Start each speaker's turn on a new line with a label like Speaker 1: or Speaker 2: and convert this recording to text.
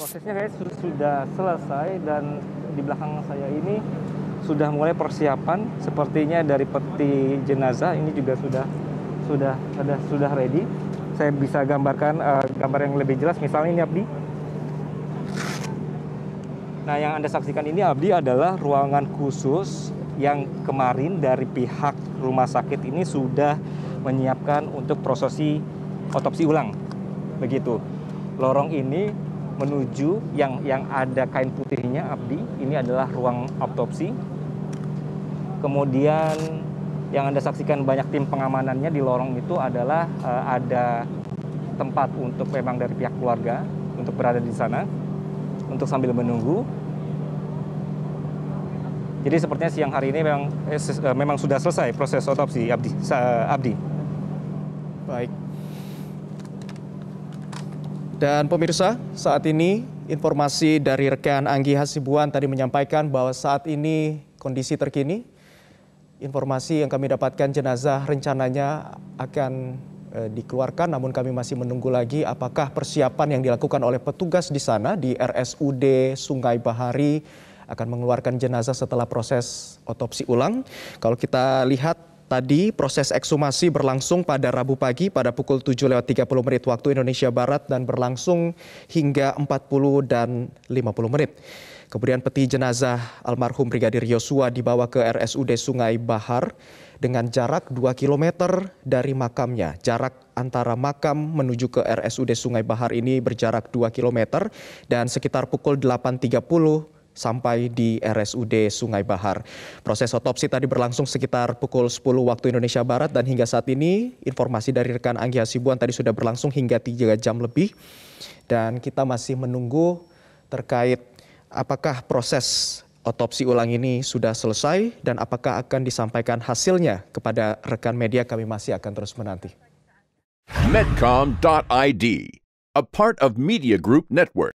Speaker 1: prosesnya guys sudah selesai dan di belakang saya ini sudah mulai persiapan sepertinya dari peti jenazah ini juga sudah sudah sudah sudah ready saya bisa gambarkan uh, gambar yang lebih jelas misalnya ini Abdi nah yang anda saksikan ini Abdi adalah ruangan khusus yang kemarin dari pihak rumah sakit ini sudah menyiapkan untuk prosesi otopsi ulang begitu lorong ini menuju yang yang ada kain putihnya Abdi. Ini adalah ruang autopsi. Kemudian yang Anda saksikan banyak tim pengamanannya di lorong itu adalah uh, ada tempat untuk memang dari pihak keluarga untuk berada di sana untuk sambil menunggu. Jadi sepertinya siang hari ini memang eh, eh memang sudah selesai proses otopsi Abdi. Sa, Abdi. Baik,
Speaker 2: dan pemirsa, saat ini informasi dari rekan Anggi Hasibuan tadi menyampaikan bahwa saat ini kondisi terkini, informasi yang kami dapatkan jenazah rencananya akan e, dikeluarkan, namun kami masih menunggu lagi apakah persiapan yang dilakukan oleh petugas di sana di RSUD Sungai Bahari akan mengeluarkan jenazah setelah proses otopsi ulang. Kalau kita lihat Tadi proses ekshumasi berlangsung pada Rabu pagi pada pukul lewat puluh menit waktu Indonesia Barat dan berlangsung hingga 40 dan 50 menit. Kemudian peti jenazah almarhum Brigadir Yosua dibawa ke RSUD Sungai Bahar dengan jarak 2 km dari makamnya. Jarak antara makam menuju ke RSUD Sungai Bahar ini berjarak 2 km dan sekitar pukul 8.30 sampai di RSUD Sungai Bahar. Proses otopsi tadi berlangsung sekitar pukul 10 waktu Indonesia Barat dan hingga saat ini informasi dari rekan Anggi Hasibuan tadi sudah berlangsung hingga 3 jam lebih. Dan kita masih menunggu terkait apakah proses otopsi ulang ini sudah selesai dan apakah akan disampaikan hasilnya kepada rekan media kami masih akan terus menanti. Medcom.id, a part of Media Group Network.